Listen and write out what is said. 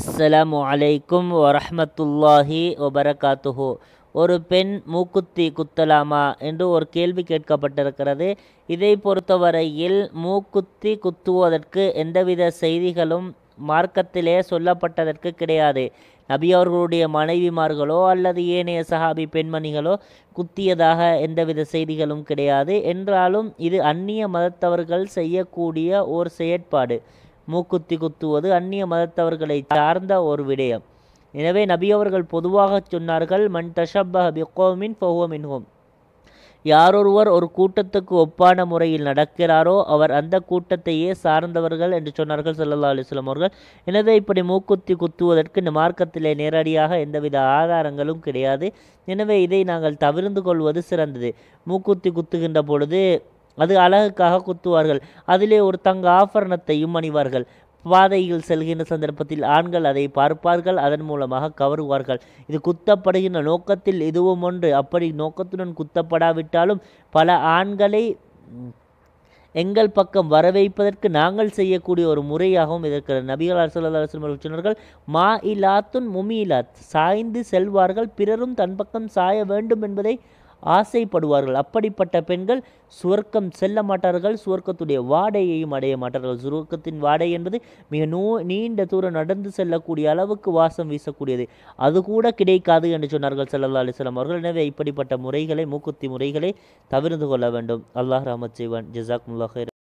அஸ்ஸலாம் அலைக்கும் வரஹமத்துல்லாஹி ஒபரகாத்துஹு ஒரு பெண் மூக்குத்தி குத்தலாமா என்று ஒரு கேள்வி கேட்கப்பட்டிருக்கிறது இதை பொறுத்தவரையில் மூக்குத்தி குத்துவதற்கு எந்தவித செய்திகளும் மார்க்கத்திலே சொல்லப்பட்டதற்கு கிடையாது நபி அவர்களுடைய மனைவிமார்களோ அல்லது ஏனைய சஹாபி பெண்மணிகளோ குத்தியதாக எந்தவித செய்திகளும் கிடையாது என்றாலும் இது அந்நிய மதத்தவர்கள் செய்யக்கூடிய ஓர் செயற்பாடு மூக்குத்தி குத்துவது அந்நிய மதத்தவர்களை சார்ந்த ஒரு விடயம் எனவே நபியவர்கள் பொதுவாக சொன்னார்கள் மண் தஷப்பஹ பிகோமின் ஃபஹுவ யாரொருவர் ஒரு கூட்டத்துக்கு ஒப்பான முறையில் நடக்கிறாரோ அவர் அந்த கூட்டத்தையே சார்ந்தவர்கள் என்று சொன்னார்கள் சல்லா அலிஸ்லாம் அவர்கள் எனவே இப்படி மூக்குத்தி குத்துவதற்கு இந்த மார்க்கத்திலே நேரடியாக எந்தவித ஆதாரங்களும் கிடையாது எனவே இதை நாங்கள் தவிர்ந்து கொள்வது சிறந்தது மூக்குத்தி குத்துகின்ற பொழுது அது அழகுக்காக குத்துவார்கள் அதிலே ஒரு தங்க ஆபரணத்தையும் அணிவார்கள் பாதையில் செல்கின்ற சந்தர்ப்பத்தில் ஆண்கள் அதை பார்ப்பார்கள் அதன் மூலமாக கவருவார்கள் இது குத்தப்படுகின்ற நோக்கத்தில் இதுவும் ஒன்று அப்படி நோக்கத்துடன் குத்தப்படாவிட்டாலும் பல ஆண்களை எங்கள் பக்கம் வரவைப்பதற்கு நாங்கள் செய்யக்கூடிய ஒரு முறையாகவும் இதற்கு நபிகள் அரசு சொன்னார்கள் மா இலாத்துன் முமி இலாத் சாய்ந்து செல்வார்கள் பிறரும் தன் பக்கம் சாய வேண்டும் என்பதை ஆசைப்படுவார்கள் அப்படிப்பட்ட பெண்கள் சுவர்க்கம் செல்ல மாட்டார்கள் சுவர்க்கத்துடைய வாடையையும் அடைய மாட்டார்கள் சுவர்க்கத்தின் வாடை என்பது மிக நோ நீண்ட தூரம் நடந்து செல்லக்கூடிய அளவுக்கு வாசம் வீசக்கூடியது அது கூட கிடைக்காது என்று சொன்னார்கள் சல்லா அலிஸ்லாம் அவர்கள் எனவே இப்படிப்பட்ட முறைகளை மூக்குத்தி முறைகளை தவிர்ந்து கொள்ள வேண்டும் அல்லாஹ் ரஹமத் செய்வான் ஜசாக் முல்லாஹர்